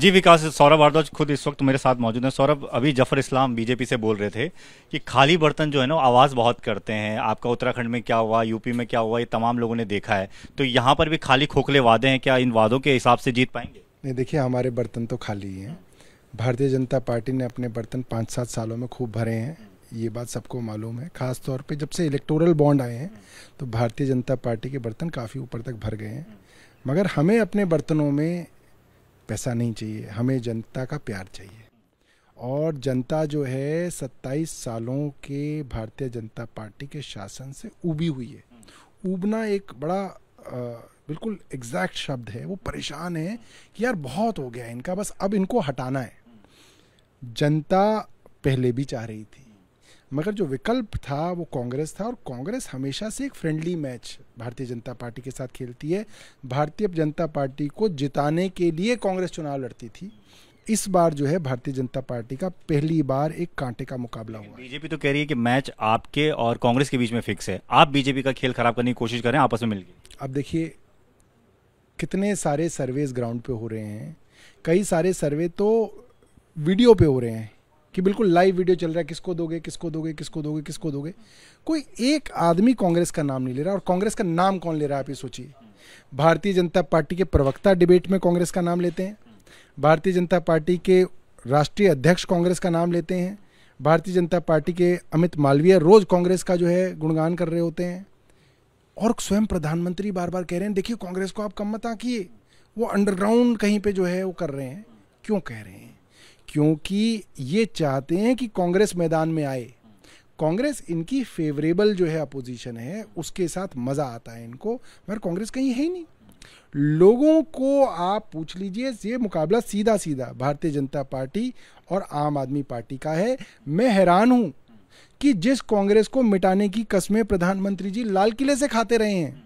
जी विकास सौरभ भारद्वाज खुद इस वक्त मेरे साथ मौजूद हैं सौरभ अभी जफर इस्लाम बीजेपी से बोल रहे थे कि खाली बर्तन जो है ना आवाज़ बहुत करते हैं आपका उत्तराखंड में क्या हुआ यूपी में क्या हुआ ये तमाम लोगों ने देखा है तो यहाँ पर भी खाली खोखले वादे हैं क्या इन वादों के हिसाब से जीत पाएंगे नहीं देखिए हमारे बर्तन तो खाली हैं भारतीय जनता पार्टी ने अपने बर्तन पाँच सात सालों में खूब भरे हैं ये बात सबको मालूम है खास तौर पे जब से इलेक्टोरल बॉन्ड आए हैं तो भारतीय जनता पार्टी के बर्तन काफ़ी ऊपर तक भर गए हैं मगर हमें अपने बर्तनों में पैसा नहीं चाहिए हमें जनता का प्यार चाहिए और जनता जो है सत्ताईस सालों के भारतीय जनता पार्टी के शासन से उबी हुई है उबना एक बड़ा आ, बिल्कुल एग्जैक्ट शब्द है वो परेशान है कि यार बहुत हो गया इनका बस अब इनको हटाना है जनता पहले भी चाह रही थी मगर जो विकल्प था वो कांग्रेस था और कांग्रेस हमेशा से एक फ्रेंडली मैच भारतीय जनता पार्टी के साथ खेलती है भारतीय जनता पार्टी को जिताने के लिए कांग्रेस चुनाव लड़ती थी इस बार जो है भारतीय जनता पार्टी का पहली बार एक कांटे का मुकाबला हुआ बीजेपी तो कह रही है कि मैच आपके और कांग्रेस के बीच में फिक्स है आप बीजेपी का खेल खराब करने की कोशिश कर रहे हैं आपस में मिल गई अब देखिए कितने सारे सर्वेज ग्राउंड पे हो रहे हैं कई सारे सर्वे तो वीडियो पे हो रहे हैं कि बिल्कुल लाइव वीडियो चल रहा है किसको दोगे किसको दोगे किसको दोगे किसको दोगे कोई एक आदमी कांग्रेस का नाम नहीं ले रहा और कांग्रेस का नाम कौन ले रहा है आप ये सोचिए भारतीय जनता पार्टी के प्रवक्ता डिबेट में कांग्रेस का नाम लेते हैं भारतीय जनता पार्टी के राष्ट्रीय अध्यक्ष कांग्रेस का नाम लेते हैं भारतीय जनता पार्टी के अमित मालवीय रोज कांग्रेस का जो है गुणगान कर रहे होते हैं और स्वयं प्रधानमंत्री बार बार कह रहे हैं देखिए कांग्रेस को आप कम मत आंकिए वो अंडरग्राउंड कहीं पे जो है वो कर रहे हैं क्यों कह रहे हैं क्योंकि ये चाहते हैं कि कांग्रेस मैदान में आए कांग्रेस इनकी फेवरेबल जो है अपोजिशन है उसके साथ मज़ा आता है इनको मगर कांग्रेस कहीं है ही नहीं लोगों को आप पूछ लीजिए ये मुकाबला सीधा सीधा भारतीय जनता पार्टी और आम आदमी पार्टी का है मैं हैरान हूं कि जिस कांग्रेस को मिटाने की कस्में प्रधानमंत्री जी लाल किले से खाते रहे हैं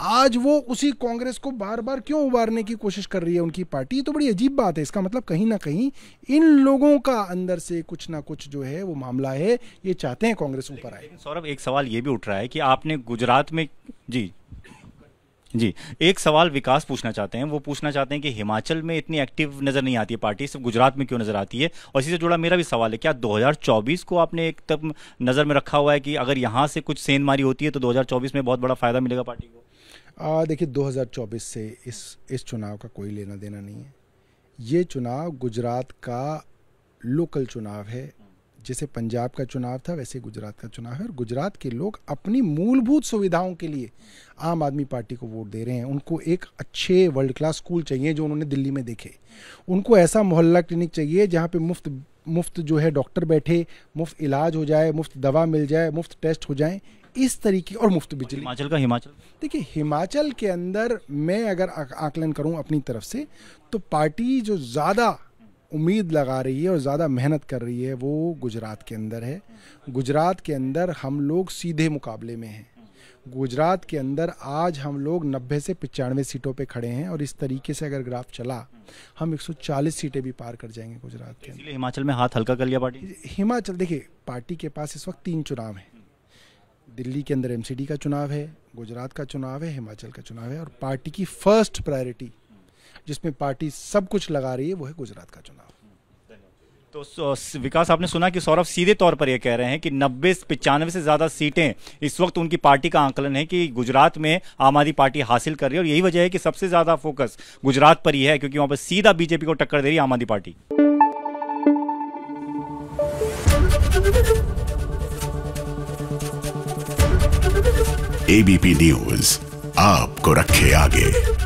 आज वो उसी कांग्रेस को बार बार क्यों उबारने की कोशिश कर रही है उनकी पार्टी तो बड़ी अजीब बात है इसका मतलब कहीं ना कहीं इन लोगों का अंदर से कुछ ना कुछ जो है वो मामला है ये चाहते हैं कांग्रेस ऊपर आए सौरभ एक सवाल ये भी उठ रहा है कि आपने गुजरात में जी जी एक सवाल विकास पूछना चाहते हैं वो पूछना चाहते हैं कि हिमाचल में इतनी एक्टिव नजर नहीं आती है पार्टी सिर्फ गुजरात में क्यों नजर आती है और इसी से जुड़ा मेरा भी सवाल है क्या 2024 को आपने एक तब नजर में रखा हुआ है कि अगर यहाँ से कुछ सेंधमारी होती है तो 2024 में बहुत बड़ा फायदा मिलेगा पार्टी को देखिए दो से इस इस चुनाव का कोई लेना देना नहीं है ये चुनाव गुजरात का लोकल चुनाव है जैसे पंजाब का चुनाव था वैसे गुजरात का चुनाव है और गुजरात के लोग अपनी मूलभूत सुविधाओं के लिए आम आदमी पार्टी को वोट दे रहे हैं उनको एक अच्छे वर्ल्ड क्लास स्कूल चाहिए जो उन्होंने दिल्ली में देखे उनको ऐसा मोहल्ला क्लिनिक चाहिए जहाँ पे मुफ्त मुफ्त जो है डॉक्टर बैठे मुफ्त इलाज हो जाए मुफ्त दवा मिल जाए मुफ्त टेस्ट हो जाए इस तरीके और मुफ्त बिजली हिमाचल का हिमाचल देखिए हिमाचल के अंदर मैं अगर आकलन करूं अपनी तरफ से तो पार्टी जो ज़्यादा उम्मीद लगा रही है और ज़्यादा मेहनत कर रही है वो गुजरात के अंदर है गुजरात के अंदर हम लोग सीधे मुकाबले में हैं गुजरात के अंदर आज हम लोग 90 से पचानवे सीटों पे खड़े हैं और इस तरीके से अगर ग्राफ चला हम 140 सीटें भी पार कर जाएंगे गुजरात के अंदर हिमाचल में हाथ हल्का कर लिया पार्टी हिमाचल देखिए पार्टी के पास इस वक्त तीन चुनाव हैं दिल्ली के अंदर एमसीडी का चुनाव है गुजरात का चुनाव है हिमाचल का चुनाव है और पार्टी की फर्स्ट प्रायोरिटी जिसमें पार्टी सब कुछ लगा रही है वो है गुजरात का चुनाव तो विकास आपने सुना कि सौरभ सीधे तौर पर यह कह रहे हैं कि नब्बे पिचानवे से ज्यादा सीटें इस वक्त उनकी पार्टी का आंकलन है कि गुजरात में आम आदमी पार्टी हासिल कर रही है और यही वजह है कि सबसे ज्यादा फोकस गुजरात पर ही है क्योंकि वहां पर सीधा बीजेपी को टक्कर दे रही है आम आदमी पार्टी एबीपी न्यूज आपको रखे आगे